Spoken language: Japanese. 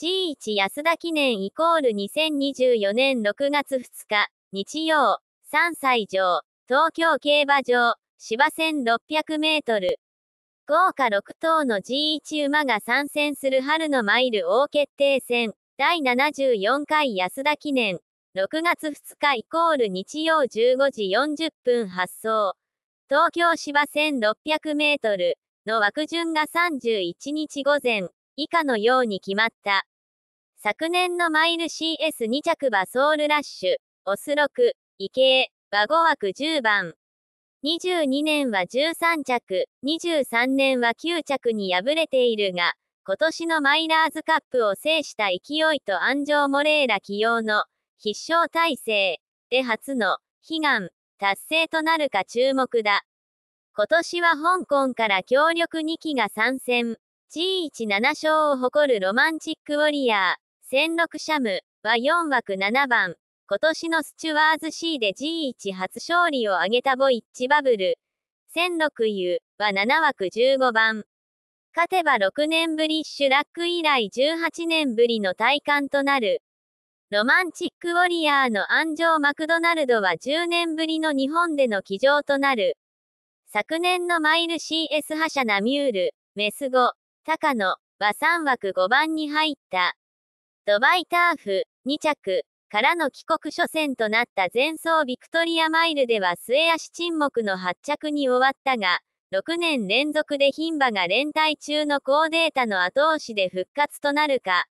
G1 安田記念イコール2024年6月2日、日曜、3歳上、東京競馬場、芝1 600メートル。豪華6頭の G1 馬が参戦する春のマイル王決定戦、第74回安田記念、6月2日イコール日曜15時40分発送。東京芝1 600メートルの枠順が31日午前。以下のように決まった。昨年のマイル CS2 着はソウルラッシュ、オス6、池江、和5枠10番。22年は13着、23年は9着に敗れているが、今年のマイラーズカップを制した勢いとアンジョー・モレーラ起用の必勝体制で初の悲願達成となるか注目だ。今年は香港から強力2機が参戦。G17 勝を誇るロマンチックウォリアー、戦六シャムは4枠7番。今年のスチュワーズ C で G1 初勝利を挙げたボイッチバブル。戦六優は7枠15番。勝てば6年ぶりシュラック以来18年ぶりの体感となる。ロマンチックウォリアーの安城マクドナルドは10年ぶりの日本での騎乗となる。昨年のマイル CS 覇者ナミュール、メス5。高野は3枠5番に入った。ドバイターフ2着からの帰国初戦となった前走ビクトリアマイルでは末足沈黙の発着に終わったが、6年連続で牝馬が連帯中の高データの後押しで復活となるか、